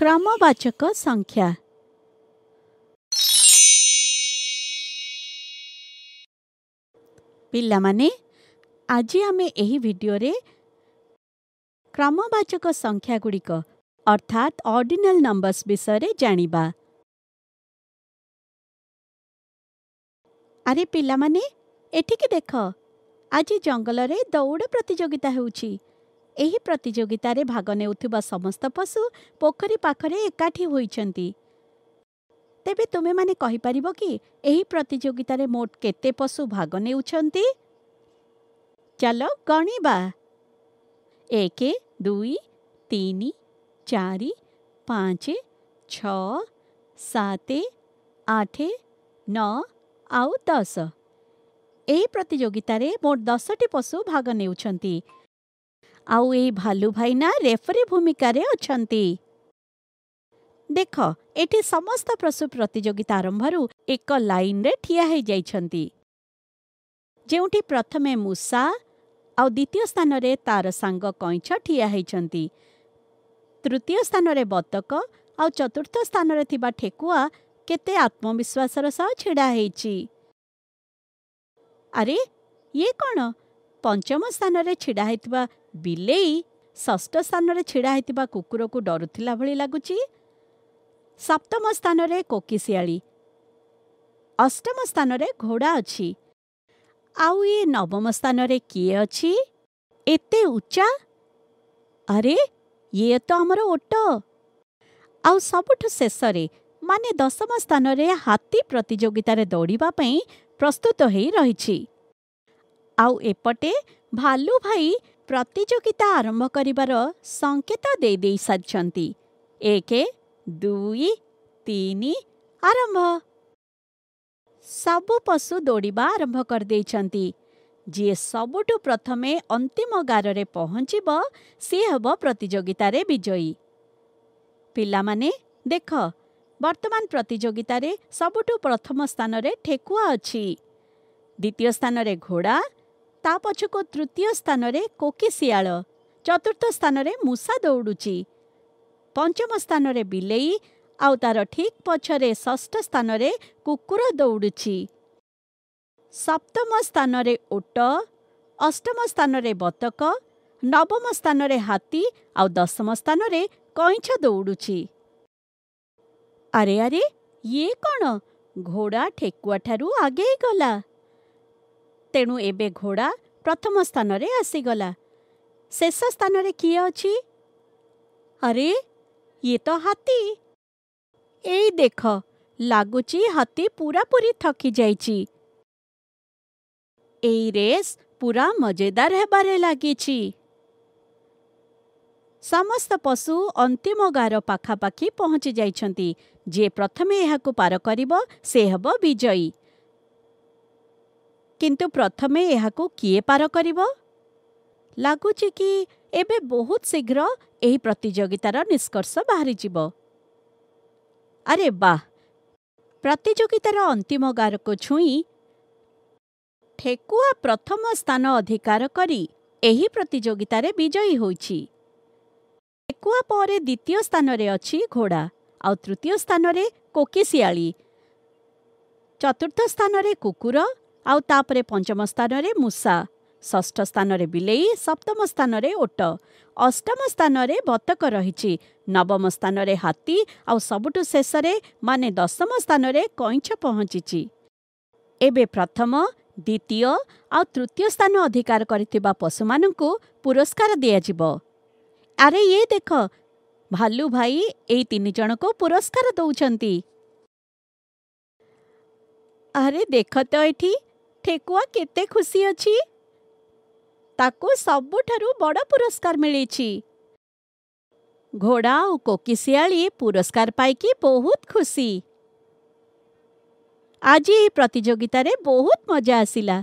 क्रमवाचक संख्या ପିଲାମାନେ ଆଜି ଆମେ ଏହି ଭିଡ଼ିଓରେ କ୍ରମବାଚକ ସଂଖ୍ୟାଗୁଡ଼ିକ ଅର୍ଥାତ୍ ଅର୍ଡିନାଲ ନମ୍ବର୍ସ ବିଷୟରେ ଜାଣିବା ଆରେ ପିଲାମାନେ ଏଠିକି ଦେଖ ଆଜି ଜଙ୍ଗଲରେ ଦୌଡ଼ ପ୍ରତିଯୋଗିତା ହେଉଛି ଏହି ପ୍ରତିଯୋଗିତାରେ ଭାଗ ନେଉଥିବା ସମସ୍ତ ପଶୁ ପୋଖରୀ ପାଖରେ ଏକାଠି ହୋଇଛନ୍ତି ତେବେ ତୁମେମାନେ କହିପାରିବ କି ଏହି ପ୍ରତିଯୋଗିତାରେ ମୋଟ କେତେ ପଶୁ ଭାଗ ନେଉଛନ୍ତି ଚାଲ ଗଣିବା ଏକ ଦୁଇ ତିନି ଚାରି ପାଞ୍ଚ ଛଅ ସାତ ଆଠ ନଅ ଆଉ ଦଶ ଏହି ପ୍ରତିଯୋଗିତାରେ ମୋଟ ଦଶଟି ପଶୁ ଭାଗ ନେଉଛନ୍ତି ଆଉ ଏଇ ଭାଲୁ ଭାଇନା ରେଫରି ଭୂମିକାରେ ଅଛନ୍ତି ଦେଖ ଏଠି ସମସ୍ତ ପ୍ରଶୁ ପ୍ରତିଯୋଗିତା ଆରମ୍ଭରୁ ଏକ ଲାଇନରେ ଠିଆ ହୋଇଯାଇଛନ୍ତି ଯେଉଁଠି ପ୍ରଥମେ ମୂଷା ଆଉ ଦ୍ୱିତୀୟ ସ୍ଥାନରେ ତାର ସାଙ୍ଗ କଇଁଛ ଠିଆ ହୋଇଛନ୍ତି ତୃତୀୟ ସ୍ଥାନରେ ବତକ ଆଉ ଚତୁର୍ଥ ସ୍ଥାନରେ ଥିବା ଠେକୁଆ କେତେ ଆତ୍ମବିଶ୍ୱାସର ସହ ଛିଡ଼ା ହୋଇଛି ଆରେ ଇଏ କ'ଣ ପଞ୍ଚମ ସ୍ଥାନରେ ଛିଡ଼ା ହୋଇଥିବା ବିଲେଇ ଷଷ୍ଠ ସ୍ଥାନରେ ଛିଡ଼ା ହୋଇଥିବା କୁକୁରକୁ ଡରୁଥିଲା ଭଳି ଲାଗୁଛି ସପ୍ତମ ସ୍ଥାନରେ କୋକିଶିଆଳି ଅଷ୍ଟମ ସ୍ଥାନରେ ଘୋଡ଼ା ଅଛି ଆଉ ଏ ନବମ ସ୍ଥାନରେ କିଏ ଅଛି ଏତେ ଉଚ୍ଚା ଆରେ ଇଏ ତ ଆମର ଓଟ ଆଉ ସବୁଠୁ ଶେଷରେ ମାନେ ଦଶମ ସ୍ଥାନରେ ହାତୀ ପ୍ରତିଯୋଗିତାରେ ଦୌଡ଼ିବା ପାଇଁ ପ୍ରସ୍ତୁତ ହୋଇ ରହିଛି ଆଉ ଏପଟେ ଭାଲୁ ଭାଇ ପ୍ରତିଯୋଗିତା ଆରମ୍ଭ କରିବାର ସଙ୍କେତ ଦେଇଦେଇ ସାରିଛନ୍ତି ଏକ ଦୁଇ ତିନି ଆରମ୍ଭ ସବୁ ପଶୁ ଦୌଡ଼ିବା ଆରମ୍ଭ କରିଦେଇଛନ୍ତି ଯିଏ ସବୁଠୁ ପ୍ରଥମେ ଅନ୍ତିମ ଗାରରେ ପହଞ୍ଚିବ ସିଏ ହେବ ପ୍ରତିଯୋଗିତାରେ ବିଜୟୀ ପିଲାମାନେ ଦେଖ ବର୍ତ୍ତମାନ ପ୍ରତିଯୋଗିତାରେ ସବୁଠୁ ପ୍ରଥମ ସ୍ଥାନରେ ଠେକୁଆ ଅଛି ଦ୍ୱିତୀୟ ସ୍ଥାନରେ ଘୋଡ଼ା ତା ପଛକୁ ତୃତୀୟ ସ୍ଥାନରେ କୋକିଶିଆଳ ଚତୁର୍ଥ ସ୍ଥାନରେ ମୂଷା ଦୌଡ଼ୁଛି ପଞ୍ଚମ ସ୍ଥାନରେ ବିଲେଇ ଆଉ ତାର ଠିକ୍ ପଛରେ ଷଷ୍ଠ ସ୍ଥାନରେ କୁକୁର ଦୌଡ଼ୁଛି ସପ୍ତମ ସ୍ଥାନରେ ଓଟ ଅଷ୍ଟମ ସ୍ଥାନରେ ବତକ ନବମ ସ୍ଥାନରେ ହାତୀ ଆଉ ଦଶମ ସ୍ଥାନରେ କଇଁଛ ଦୌଡ଼ୁଛି ଆରେ ଆରେ ଇଏ କ'ଣ ଘୋଡ଼ା ଠେକୁଆଠାରୁ ଆଗେଇ ଗଲା ତେଣୁ ଏବେ ଘୋଡ଼ା ପ୍ରଥମ ସ୍ଥାନରେ ଆସିଗଲା ଶେଷ ସ୍ଥାନରେ କିଏ ଅଛି ଆରେ ଇଏ ତ ହାତୀ ଏଇ ଦେଖ ଲାଗୁଛି ହାତୀ ପୂରାପୂରି ଥକି ଯାଇଛି ଏଇ ରେସ୍ ପୁରା ମଜେଦାର ହେବାରେ ଲାଗିଛି ସମସ୍ତ ପଶୁ ଅନ୍ତିମ ଗାର ପାଖାପାଖି ପହଞ୍ଚି ଯାଇଛନ୍ତି ଯିଏ ପ୍ରଥମେ ଏହାକୁ ପାର କରିବ ସେ ହେବ ବିଜୟୀ କିନ୍ତୁ ପ୍ରଥମେ ଏହାକୁ କିଏ ପାର କରିବ ଲାଗୁଛି କି ଏବେ ବହୁତ ଶୀଘ୍ର ଏହି ପ୍ରତିଯୋଗିତାର ନିଷ୍କର୍ଷ ବାହାରିଯିବ ଆରେ ବାଃ ପ୍ରତିଯୋଗିତାର ଅନ୍ତିମ ଗାରକୁ ଛୁଇଁ ଠେକୁଆ ପ୍ରଥମ ସ୍ଥାନ ଅଧିକାର କରି ଏହି ପ୍ରତିଯୋଗିତାରେ ବିଜୟୀ ହୋଇଛି ଠେକୁଆ ପରେ ଦ୍ୱିତୀୟ ସ୍ଥାନରେ ଅଛି ଘୋଡ଼ା ଆଉ ତୃତୀୟ ସ୍ଥାନରେ କୋକିଶିଆଳି ଚତୁର୍ଥ ସ୍ଥାନରେ କୁକୁର ଆଉ ତାପରେ ପଞ୍ଚମ ସ୍ଥାନରେ ମୂଷା ଷଷ୍ଠ ସ୍ଥାନରେ ବିଲେଇ ସପ୍ତମ ସ୍ଥାନରେ ଓଟ ଅଷ୍ଟମ ସ୍ଥାନରେ ବତକ ରହିଛି ନବମ ସ୍ଥାନରେ ହାତୀ ଆଉ ସବୁଠୁ ଶେଷରେ ମାନେ ଦଶମ ସ୍ଥାନରେ କଇଁଛ ପହଞ୍ଚିଛି ଏବେ ପ୍ରଥମ ଦ୍ୱିତୀୟ ଆଉ ତୃତୀୟ ସ୍ଥାନ ଅଧିକାର କରିଥିବା ପଶୁମାନଙ୍କୁ ପୁରସ୍କାର ଦିଆଯିବ ଆରେ ଇଏ ଦେଖ ଭାଲୁ ଭାଇ ଏଇ ତିନି ଜଣଙ୍କୁ ପୁରସ୍କାର ଦେଉଛନ୍ତି ଆରେ ଦେଖ ତ ଏଠି ठेकुआ केते खुशी अच्छी ताको सबुठ बड़ पुरस्कार मिली घोड़ा और कोकिशिया पुरस्कार पाई बहुत खुशी आज प्रतिजोगित बहुत मजा आसला